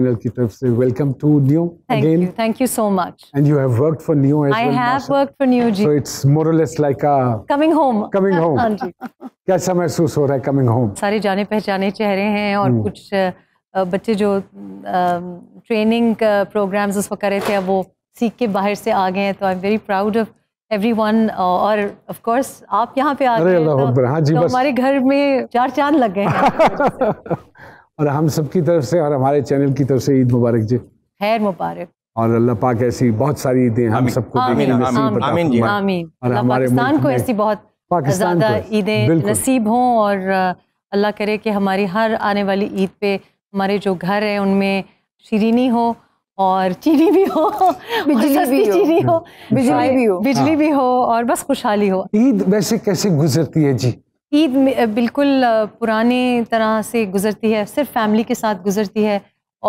Channel की तरफ से welcome to new again thank you so much and you have worked for new I have worked for new जी so it's more और less like a coming home coming home कैसा महसूस हो रहा है कमिंग होम सारे जाने पहचाने चेहरे हैं और hmm. कुछ बच्चे जो ट्रेनिंग प्रोग्राम्स उस वक्त करे थे वो सीख के बाहर से आ गए हैं तो I am very proud of everyone और ऑफ कोर्स आप यहाँ पे आ गए तो, हाँ तो हमारे घर में चार चांद लग गए हैं और हम सब की तरफ से और हमारे चैनल की तरफ से ईद मुबारक जी खैर मुबारक और अल्लाह पाक ऐसी बहुत सारी ईदें हम सबको और हमारे को ऐसी बहुत ज़्यादा ईदें नसीब हों और अल्लाह करे कि हमारी हर आने वाली ईद पे हमारे जो घर है उनमें शरीनी हो और चीनी भी हो बिजली भी चीनी हो बिजली भी हो बिजली हाँ। भी हो और बस खुशहाली हो ईद वैसे कैसे गुजरती है जी ईद बिल्कुल पुराने तरह से गुजरती है सिर्फ फैमिली के साथ गुजरती है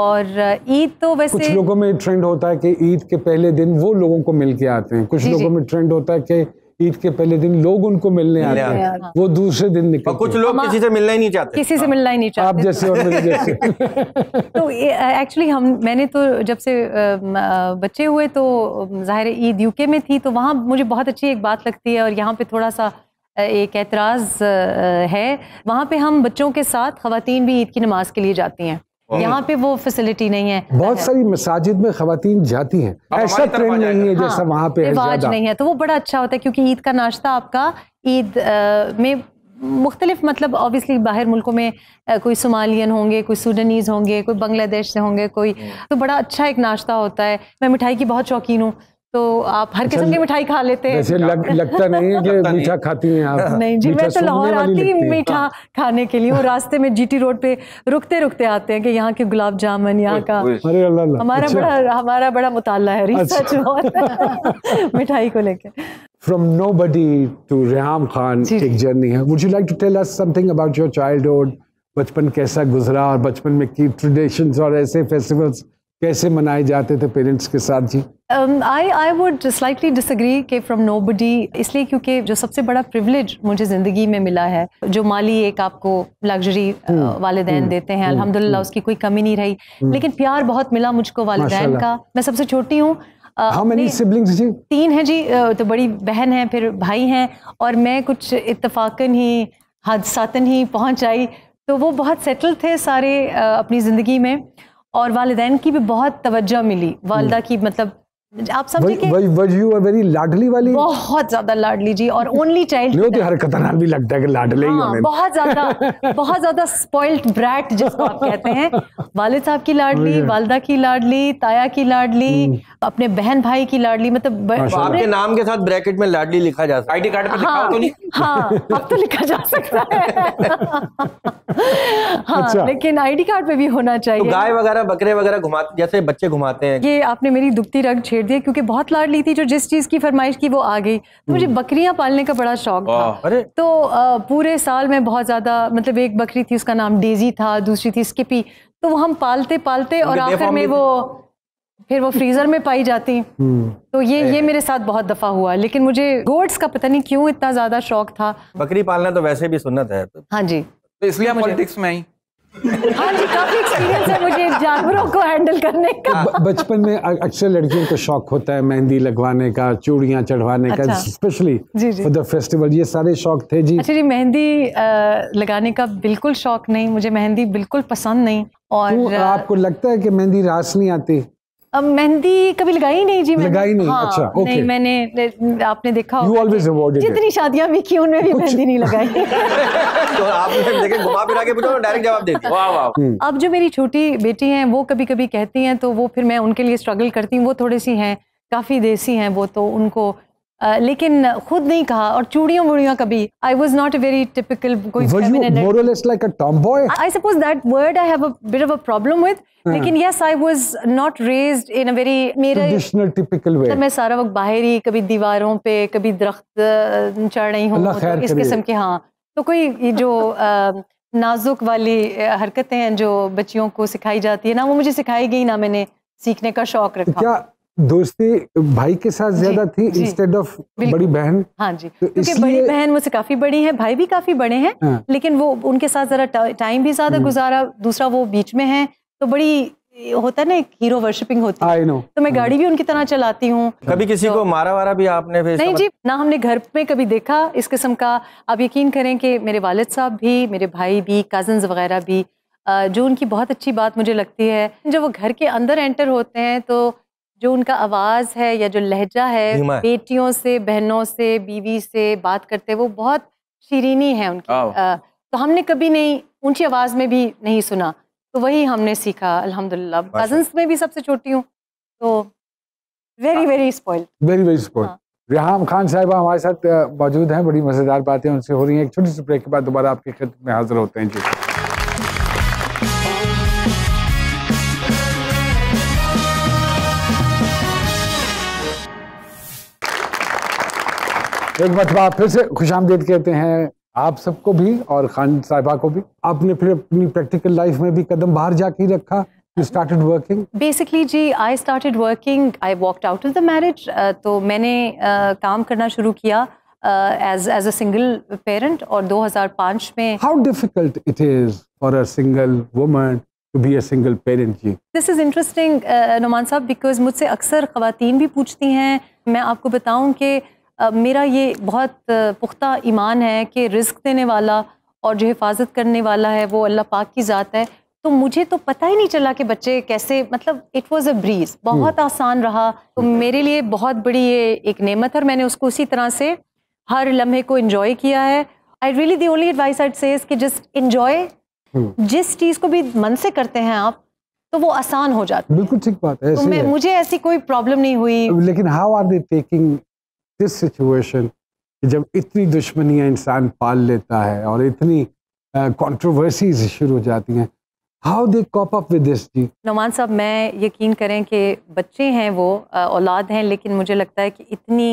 और ईद तो वैसे कुछ लोगों में ट्रेंड होता है कि ईद के पहले दिन वो लोगों को मिल के आते हैं कुछ लोगों में ट्रेंड होता है कि ईद के पहले दिन लोग उनको मिलने आते हैं वो दूसरे दिन निकलते कुछ लोग किसी से मिलना ही नहीं चाहते किसी से हाँ। मिलना ही नहीं चाहते आप जैसे और मेरे जैसे तो एक्चुअली हम मैंने तो जब से बच्चे हुए तो जाहिर ईद यूके में थी तो वहाँ मुझे बहुत अच्छी एक बात लगती है और यहाँ पे थोड़ा सा एक एतराज़ है वहाँ पे हम बच्चों के साथ खातन भी ईद की नमाज के लिए जाती हैं यहाँ पे वो फैसिलिटी नहीं है बहुत सारी मसाजिद में खातन जाती हैं ऐसा ट्रेंड नहीं है जैसा हाँ, वहाँ पे रिवाज नहीं है तो वो बड़ा अच्छा होता है क्योंकि ईद का नाश्ता आपका ईद में मुख्तलिफ मतलब ऑब्वियसली बाहर मुल्कों में कोई सोमालियन होंगे कोई सूडनीज़ होंगे कोई बांग्लादेश से होंगे कोई तो बड़ा अच्छा एक नाश्ता होता है मैं मिठाई की बहुत शौकीन हूँ तो आप हर अच्छा, किस्म की मिठाई खा लेते हैं लग, लगता नहीं है कि मीठा खाती हैं आप नहीं जी मैं तो लाहौर आती हूँ मीठा हाँ। खाने के लिए और रास्ते में जीटी रोड पे रुकते रुकते आते हैं कि यहाँ के गुलाब जामुन यहाँ का अरे अल्लाह हमारा अच्छा। बड़ा हमारा बड़ा मुताला है रिसर्च अच्छा। मिठाई को लेकर From nobody to Reham Khan, एक जर्नी है. Would you like to tell us something about your childhood? बचपन कैसा गुजरा और बचपन में की ट्रेडिशंस और ऐसे फेस्टिवल्स कैसे मनाए जाते थे पेरेंट्स के साथ जी I I would slightly disagree के फ्रॉम नो बडी इसलिए क्योंकि जो सबसे बड़ा प्रिवलेज मुझे ज़िंदगी में मिला है जो माली एक आपको लग्जरी uh, हम्म, वालदेन हम्म, देते हैं हम्म, अल्हम्दुलिल्लाह उसकी कोई कमी नहीं रही लेकिन प्यार बहुत मिला मुझको वालदेन का मैं सबसे छोटी हूँ हाउ मेनी सिबलिंग्स जी तीन हैं जी uh, तो बड़ी बहन है फिर भाई हैं और मैं कुछ इतफाकन ही हादसातन ही पहुँच आई तो वो बहुत सेटल थे सारे uh, अपनी ज़िंदगी में और वालदेन की भी बहुत तवज्जो मिली वालदा हम्म। की मतलब आप समझे लाडली वाली बहुत ज्यादा लाडली जी और ओनली चाइल्ड तो हर खतरनाक भी लगता है कि लाडले हाँ, ही होने बहुत ज्यादा बहुत ज्यादा स्पॉइल्ड ब्रैट जिसको आप कहते हैं वालिद साहब की लाडली वालदा की लाडली ताया की लाडली हम्म। अपने बहन भाई की लाडली मतलब अच्छा। आपके नाम के साथ ब्रैकेट में लाडली लिखा जा सकता आईडी कार्ड पे लिखा हाँ, तो नहीं हाँ अब तो लिखा जा सकता है हाँ अच्छा। लेकिन आईडी कार्ड पे भी होना चाहिए तो गाय वगैरह बकरे वगैरह घुमाते जैसे बच्चे घुमाते हैं ये आपने मेरी दुखती रंग छेड़ दिया क्योंकि बहुत लाडली थी जो जिस चीज की फरमाइश की वो आ गई तो मुझे हम्म। बकरियां पालने का बड़ा शौक था अरे तो पूरे साल में बहुत ज्यादा मतलब एक बकरी थी उसका नाम डेजी था दूसरी थी स्किपी तो वो हम पालते पालते और आखिर में वो फिर वो फ्रीज़र में पाई जाती हम्म। तो ये ये मेरे साथ बहुत दफ़ा हुआ लेकिन मुझे गोट्स का पता नहीं क्यों इतना ज़्यादा शौक था बकरी पालना तो वैसे भी सुनत है हाँ जी तो इसलिए पॉलिटिक्स में आई हाँ जी काफी एक्सपीरियंस है मुझे जानवरों को हैंडल करने का बचपन में अक्सर लड़कियों को शौक होता है मेहंदी लगवाने का चूड़ियाँ चढ़वाने अच्छा। का स्पेशली फॉर द फेस्टिवल ये सारे शौक थे जी अच्छा जी मेहंदी लगाने का बिल्कुल शौक नहीं मुझे मेहंदी बिल्कुल पसंद नहीं तो और आपको लगता है कि मेहंदी रास नहीं आती मेहंदी कभी लगाई नहीं जी मैंने लगाई नहीं हाँ, अच्छा ओके नहीं मैंने आपने देखा यू ऑलवेज अवॉइडेड जितनी शादियां भी की उनमें भी मेहंदी नहीं लगाई तो आपने देखे घुमा फिरा के पूछो डायरेक्ट जवाब देती वाह वाह हम्म। अब जो मेरी छोटी बेटी हैं वो कभी कभी कहती हैं तो वो फिर मैं उनके लिए स्ट्रगल करती हूँ वो थोड़ी सी हैं काफ़ी देसी हैं वो तो उनको लेकिन खुद नहीं कहा और चूड़ियों वूड़ियां कभी I was not a very typical I suppose that word I have bit of a problem with लेकिन yes I was not raised in a very मेरा टिपिकल वे मैं सारा वक्त बाहर ही कभी दीवारों पे कभी दरख्त चढ़ रही हूँ तो इस किस्म के हाँ तो कोई जो नाजुक वाली हरकतें हैं जो बच्चियों को सिखाई जाती है ना वो मुझे सिखाई गई ना मैंने सीखने का शौक रखा क्या दोस्ती भाई के साथ ज्यादा थी इंस्टेड ऑफ बड़ी बहन हाँ जी तो क्योंकि बड़ी बहन मुझसे काफी बड़ी है भाई भी काफी बड़े हैं हाँ। लेकिन वो उनके साथ जरा टाइम भी ज्यादा हम्म। गुजारा दूसरा वो बीच में है तो बड़ी होता है ना हीरो वर्शिपिंग होती है तो मैं हाँ। गाड़ी भी उनकी तरह चलाती हूँ कभी किसी तो को मारा वारा भी आपने नहीं जी मतलब- ना हमने घर में कभी देखा इस किस्म का आप यकीन करें कि मेरे वालिद साहब भी मेरे भाई भी कजन वगैरह भी जो उनकी बहुत अच्छी बात मुझे लगती है जब वो घर के अंदर एंटर होते हैं तो जो उनका आवाज़ है या जो लहजा है बेटियों से बहनों से बीवी से बात करते वो बहुत शीरीनी है उनकी आ, तो हमने कभी नहीं ऊंची आवाज़ में भी नहीं सुना तो वही हमने सीखा अल्हम्दुलिल्लाह कजन्स में भी सबसे छोटी हूँ तो very very spoiled very very spoiled Reham Khan साहिबा हमारे साथ मौजूद हैं बड़ी मज़ेदार बातें उनसे हो रही हैं एक छोटी सी ब्रेक के बाद दोबारा आपकी खिदमत में हाजिर होते हैं जी एक मरतबा फिर से खुश आमदेद कहते हैं आप सबको भी और खान साहबा को भी आपने फिर अपनी प्रैक्टिकल लाइफ में भी कदम बाहर जाके ही रखा You started working? Basically, ji I started working. I walked out of the marriage. Uh, तो मैंने uh, काम करना शुरू किया as as a single parent और 2005 में how difficult it is for a single woman to be a single parent जी this is interesting Nauman साहब बिकॉज मुझसे अक्सर ख़वातीन भी पूछती हैं मैं आपको बताऊं कि मेरा ये बहुत पुख्ता ईमान है कि रिस्क देने वाला और जो हिफाजत करने वाला है वो अल्लाह पाक की ज़ात है तो मुझे तो पता ही नहीं चला कि बच्चे कैसे मतलब इट वॉज़ अ ब्रीज बहुत हम्म। आसान रहा तो मेरे लिए बहुत बड़ी ये एक नेमत है और मैंने उसको उसी तरह से हर लम्हे को इन्जॉय किया है I really the only advice I'd say just enjoy जिस चीज़ को भी मन से करते हैं आप तो वो आसान हो जाता है बिल्कुल ठीक बात है तो मैं, मुझे ऐसी कोई प्रॉब्लम नहीं हुई लेकिन how are they taking this situation कि जब इतनी दुश्मनियाँ इंसान पाल लेता है और इतनी कॉन्ट्रोवर्सीज uh, शुरू हो जाती हैं how they cope up with this जी नौमान साहब मैं यकीन करें कि बच्चे हैं वो औलाद हैं लेकिन मुझे लगता है कि इतनी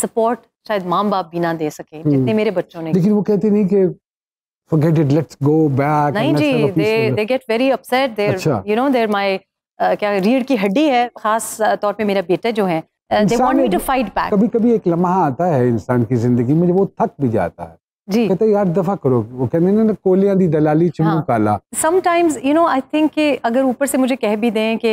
सपोर्ट शायद माँ बाप भी ना दे सके हम्म। जितने मेरे बच्चों ने लेकिन वो कहते नहीं कि forget it let's go back नहीं जी they they get very upset they're अच्छा. you know they're my uh, क्या रीढ़ की हड्डी है खास तौर पे मेरा बेटा जो है they want me to fight back कभी कभी एक लम्हा आता है इंसान की जिंदगी में जब वो थक भी जाता है जी कहते यार दफा करो वो कहते ना कोलियां दी दलाली हाँ. काला sometimes you know I think कि अगर ऊपर से मुझे कह भी दें कि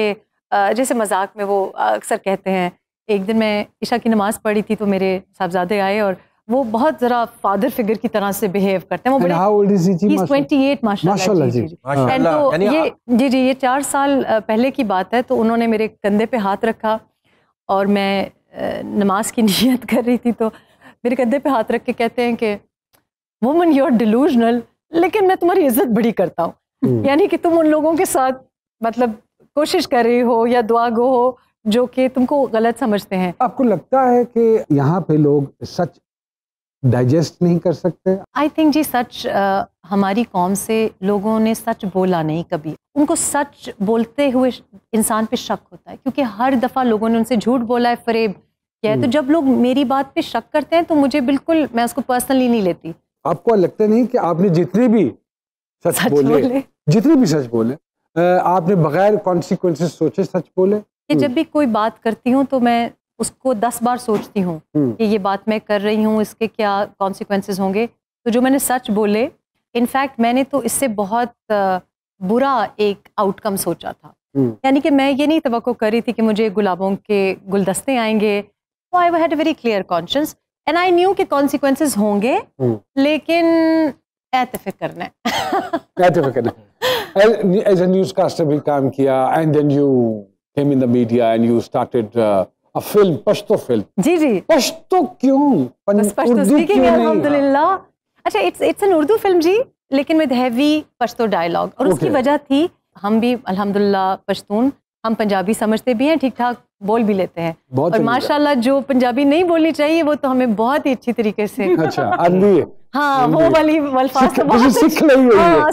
जैसे मजाक में वो अक्सर कहते हैं एक दिन मैं ईशा की नमाज पढ़ी थी तो मेरे साहबजादे आए और वो बहुत जरा फादर फिगर की तरह से बिहेव करते हैं वो बड़े माशाल्लाह जी एंड तो ये जी जी ये चार साल पहले की बात है तो उन्होंने मेरे कंधे पे हाथ रखा और मैं नमाज की नीयत कर रही थी तो मेरे कंधे पे हाथ रख के कहते हैं कि वुमन यू आर डिलूजनल लेकिन मैं तुम्हारी इज्जत बड़ी करता हूँ हम्म। यानी कि तुम उन लोगों के साथ मतलब कोशिश कर रही हो या दुआ गो हो जो कि तुमको गलत समझते हैं आपको लगता है कि यहाँ पे लोग सच डाइजेस्ट नहीं कर सकते I think ji such uh, हमारी कौम से लोगों ने सच बोला नहीं कभी उनको सच बोलते हुए इंसान पे शक होता है क्योंकि हर दफ़ा लोगों ने उनसे झूठ बोला है फरेब किया है तो हम्म। जब लोग मेरी बात पे शक करते हैं तो मुझे बिल्कुल मैं उसको पर्सनली नहीं लेती आपको लगता नहीं कि आपने जितने भी सच, सच बोले, बोले जितने भी सच बोले आपने बगैर कॉन्सिक्वेंसेस सोचे सच बोले जब हम्म। भी कोई बात करती हूँ तो मैं उसको दस बार सोचती हूँ हम्म। कि ये बात मैं कर रही हूँ इसके क्या कॉन्सिक्वेंसेस होंगे तो जो मैंने सच बोले इनफैक्ट मैंने तो इससे बहुत बुरा एक आउटकम सोचा था हम्म। यानी कि मैं ये नहीं तो कर रही थी कि मुझे गुलाबों के गुलदस्ते आएंगे हम्म। तो I had very clear conscious and I knew के कॉन्सिक्वेंसेस होंगे लेकिन ऐतफिक करना है एज ए न्यूज़ भी काम किया and then you came in the media and you started film Pashto film जी जी पश्तो क्यों बस पश्तो स्पीकिंग अल्हम्दुलिल्लाह अच्छा it's it's an Urdu film जी लेकिन विद हैवी पश्तो डायलॉग और उसकी वजह थी हम भी अल्हम्दुलिल्लाह पश्तून हम पंजाबी समझते भी हैं ठीक ठाक बोल भी लेते हैं और माशाल्लाह जो पंजाबी नहीं बोलनी चाहिए वो तो हमें बहुत ही अच्छी तरीके से अच्छा हाँ वो वाली अल्फाज तो बहुत सीख ਲਈ ਹੋਈ ਹਾਂ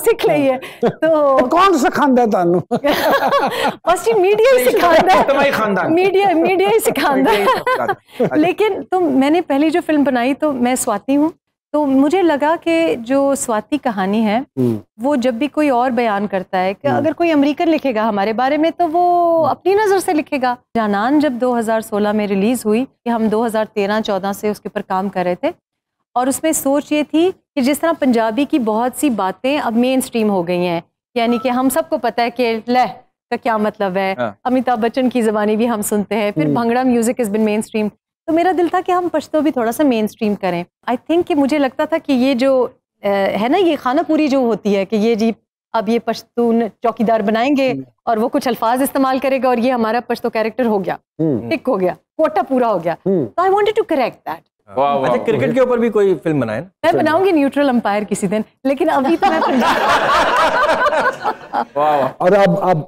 ਸਿੱਖ ਲਈ है लेकिन तो मैंने पहली जो फिल्म बनाई तो मैं स्वाती हूँ तो मुझे लगा कि जो स्वाति कहानी है हम्म। वो जब भी कोई और बयान करता है कि हम्म। अगर कोई अमेरिकन लिखेगा हमारे बारे में तो वो हम्म। अपनी नज़र से लिखेगा जानान जब 2016 में रिलीज़ हुई कि हम 2013-14 से उसके ऊपर काम कर रहे थे और उसमें सोच ये थी कि जिस तरह पंजाबी की बहुत सी बातें अब मेन स्ट्रीम हो गई हैं यानी कि हम सबको पता है कि लह का क्या मतलब है हाँ। अमिताभ बच्चन की जबानी भी हम सुनते हैं फिर bhangra music is been mainstream तो मेरा दिल था कि हम पश्तो भी थोड़ा सा मेन स्ट्रीम करें आई थिंक कि मुझे लगता था कि ये जो आ, है ना ये खाना पूरी जो होती है कि ये जी अब ये पश्तून चौकीदार बनाएंगे हम्म। और वो कुछ अल्फाज इस्तेमाल करेगा और ये हमारा पश्तो कैरेक्टर हो गया टिक हम्म। हो गया कोटा पूरा हो गया तो I want to correct that अच्छा क्रिकेट के ऊपर भी कोई फिल्म बनाए मैं बनाऊंगी न्यूट्रल अंपायर किसी दिन लेकिन अभी तो मैं और अब अब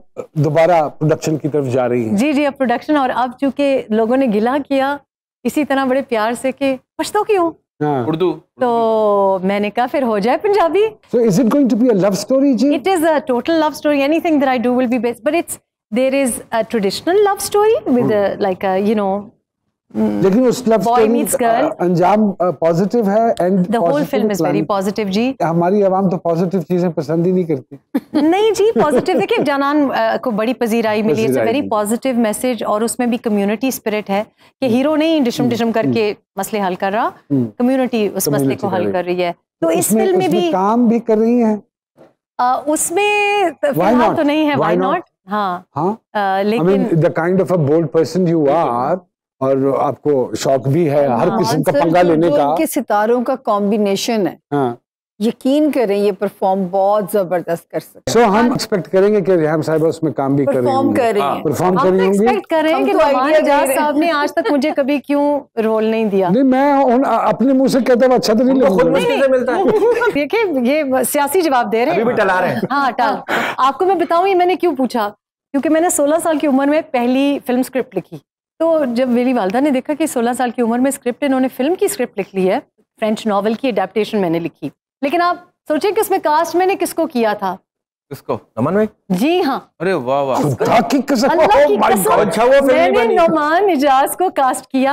दोबारा प्रोडक्शन की तरफ जा रही है जी जी अब प्रोडक्शन और अब चूंकि लोगों ने गिला किया इसी तरह बड़े प्यार से कि पछतो क्यों हाँ। उर्दू तो मैंने कहा फिर हो जाए Punjabi so is it going to be a love story जी it is a total love story anything that I do will be best but it's there is a traditional love story with like you know Hmm. लेकिन उस love अंजाम positive है and the whole film is very positive जी हमारी आवाम तो positive चीजें पसंद ही नहीं करती नहीं जी पॉजिटिव देखिए जानान को बड़ी पजीराई मिली इट्स वेरी पॉजिटिव मैसेज और उसमें भी कम्युनिटी स्पिरिट है कि हीरो hmm. नहीं डिशम डिशम hmm. करके मसले हल कर रहा कम्युनिटी उस मसले को हल कर रही है तो इस फिल्म में भी काम भी कर रही है उसमें तो फिलहाल तो नहीं है व्हाई नॉट हाँ, हाँ? लेकिन the kind of a bold person you are और आपको शौक भी है हाँ, हर किस्म का पंगा लेने का के सितारों का कॉम्बिनेशन है हाँ। यकीन करें ये परफॉर्म बहुत जबरदस्त कर सकते हैं। so, हम एक्सपेक्ट करेंगे कि रेहम साहब उसमें काम भी कर रही करेंगे परफॉर्म कर रही होंगी एक्सपेक्ट करें कि तो साहब ने आज तक मुझे कभी क्यों रोल नहीं दिया नहीं मैं उन अपने मुंह से कहता हूँ अच्छा तो नहीं खुद देखिए ये सियासी जवाब दे रहे हैं टला रहे हैं हाँ टाल आपको मैं बताऊँ ये मैंने क्यों पूछा क्योंकि मैंने 16 साल की उम्र में पहली फिल्म स्क्रिप्ट लिखी तो जब मेरी वालदा ने देखा कि 16 साल की उम्र में स्क्रिप्ट इन्होंने फिल्म की स्क्रिप्ट लिख ली है फ्रेंच नॉवल की अडेप्टेशन मैंने लिखी लेकिन आप सोचें कि उसमें कास्ट मैंने किसको किया था किसको नमन भाई जी हाँ अरे वाह वाह अल्लाह की कसम oh अच्छा वो मैंने नमन इजाज को कास्ट किया